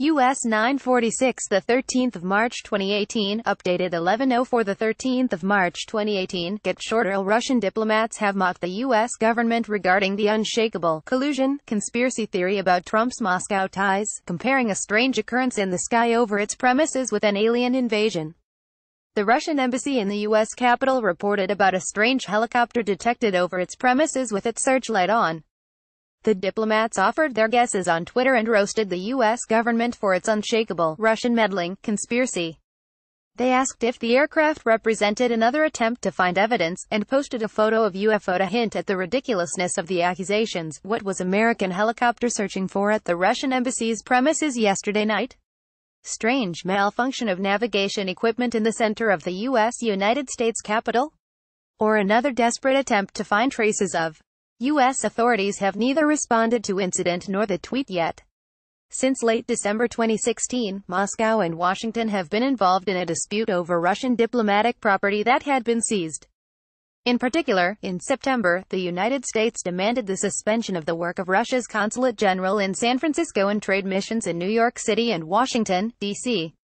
U.S. 946 the 13th of March 2018 updated 1104 the 13th of March 2018 get shorter Russian diplomats have mocked the U.S. government regarding the unshakable collusion conspiracy theory about Trump's Moscow ties comparing a strange occurrence in the sky over its premises with an alien invasion. The Russian embassy in the U.S. capital reported about a strange helicopter detected over its premises with its searchlight on. The diplomats offered their guesses on Twitter and roasted the U.S. government for its unshakable Russian meddling conspiracy. They asked if the aircraft represented another attempt to find evidence, and posted a photo of UFO to hint at the ridiculousness of the accusations. What was American helicopter searching for at the Russian embassy's premises yesterday night? Strange malfunction of navigation equipment in the center of the U.S. United States Capitol? Or another desperate attempt to find traces of U.S. authorities have neither responded to incident nor the tweet yet. Since late December 2016, Moscow and Washington have been involved in a dispute over Russian diplomatic property that had been seized. In particular, in September, the United States demanded the suspension of the work of Russia's consulate general in San Francisco and trade missions in New York City and Washington, D.C.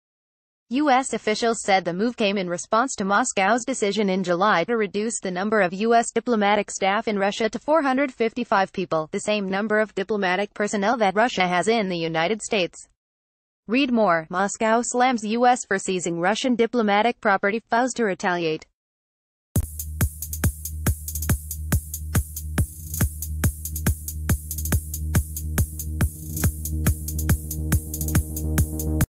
U.S. officials said the move came in response to Moscow's decision in July to reduce the number of U.S. diplomatic staff in Russia to 455 people, the same number of diplomatic personnel that Russia has in the United States. Read more, Moscow slams U.S. for seizing Russian diplomatic property, vows to retaliate.